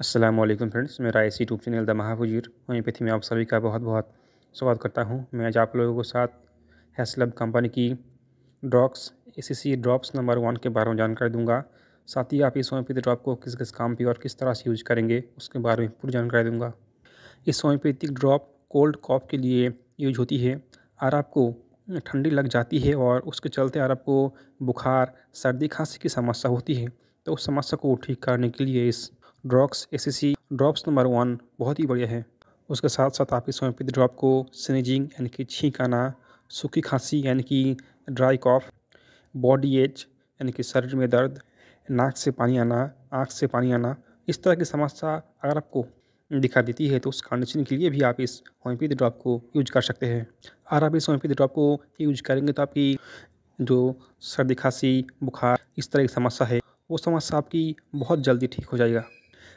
Aslam friends मेरा ऐसी YouTube channel the महाफुजीर होम्योपैथी में आप सभी का बहुत बहुत स्वागत करता हूं मैं आज आप लोगों के साथ हैसलब कंपनी की drops ACC drops number one के बारे में जानकारी दूंगा साथ ही आप इस होम्योपैथी ड्रॉप को किस किस काम पे और किस तरह से यूज करेंगे उसके बारे में पूरी जानकारी दूंगा इस होम्योपैथिक ड्रॉप कोल्ड कॉफ के लिए यूज होती है और आपको ठंडी लग जाती है और उसके चलते अगर आपको बुखार सर्दी खांसी की समस्या होती है तो उस समस्या को ठीक करने के लिए इस Drox C drops number one बहुत ही बढ़िया है उसके साथ साथ आपकी स्वयंपित ड्रॉप को स्नेजिंग यानी कि छींक आना सूखी खांसी यानी कि ड्राई कॉफ बॉडी एच यानी कि शरीर में दर्द नाक से पानी आना आँख से पानी आना इस तरह की समस्या अगर आपको दिखा देती है तो उस कंडीशन के लिए भी आप इस होम्योपैथी ड्रॉप को यूज कर सकते हैं अगर आप इस होम्योपैथी ड्रॉप को यूज करेंगे तो आपकी जो सर्दी खांसी बुखार इस तरह की समस्या है वो समस्या आपकी बहुत जल्दी ठीक हो जाएगा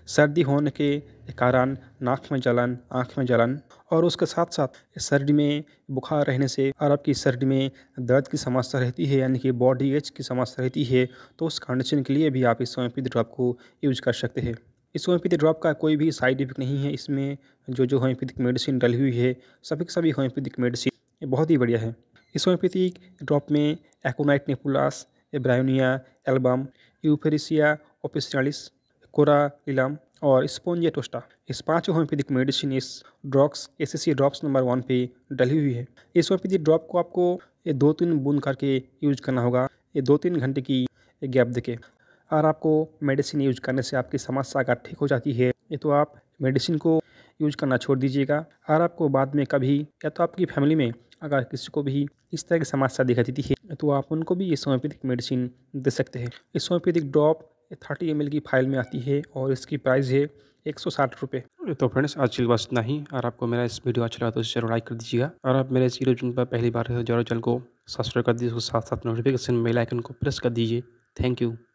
सर्दी होने के कारण नाक में जलन आँख में जलन और उसके साथ साथ सर्दी में बुखार रहने से और आपकी सर्दी में दर्द की समस्या रहती है यानी कि बॉडी एच की समस्या रहती है तो उस कंडीशन के लिए भी आप इस होम्योपैथी ड्रॉप को यूज कर सकते हैं इस होम्योपैथी ड्रॉप का कोई भी साइड इफेक्ट नहीं है इसमें जो जो होम्योपैथिक मेडिसिन डली हुई है सभी के सभी होम्योपैथिक मेडिसिन बहुत ही बढ़िया है इस होम्योपैथिक ड्रॉप में एकोनाइट नेपुलास एब्रायोनिया एल्बम यूफेरिसिया ओपिस्टालिस कोरा इलम और स्पोंजिया टोस्टा इस पांच होम्योपैथिक मेडिसिन इस drops S S drops number one पे डली हुई है इस होम्योपैथिक ड्रॉप को आपको ये दो तीन बूंद करके यूज करना होगा ये दो तीन घंटे की गैप देके और आपको मेडिसिन यूज करने से आपकी समस्या अगर ठीक हो जाती है ये तो आप मेडिसिन को यूज करना छोड़ दीजिएगा और आपको बाद में कभी या तो आपकी फैमिली में अगर किसी को भी इस तरह की समस्या दिखाई देती है तो आप उनको भी ये होम्योपैथिक मेडिसिन दे सकते हैं इस होम्योपैथिक ड्रॉप थर्टी एम की फाइल में आती है और इसकी प्राइस है एक सौ साठ रुपये तो फ्रेंड्स आज चल बस इतना ही और आपको मेरा इस वीडियो अच्छा लगा तो जरूर लाइक कर दीजिएगा और आप मेरे इस वीडियो चैनल पर पहली बार तो जरूर चैनल को सब्सक्राइब कर दीजिए उसके साथ साथ नोटिफिकेशन बेल आइकन को प्रेस कर दीजिए थैंक यू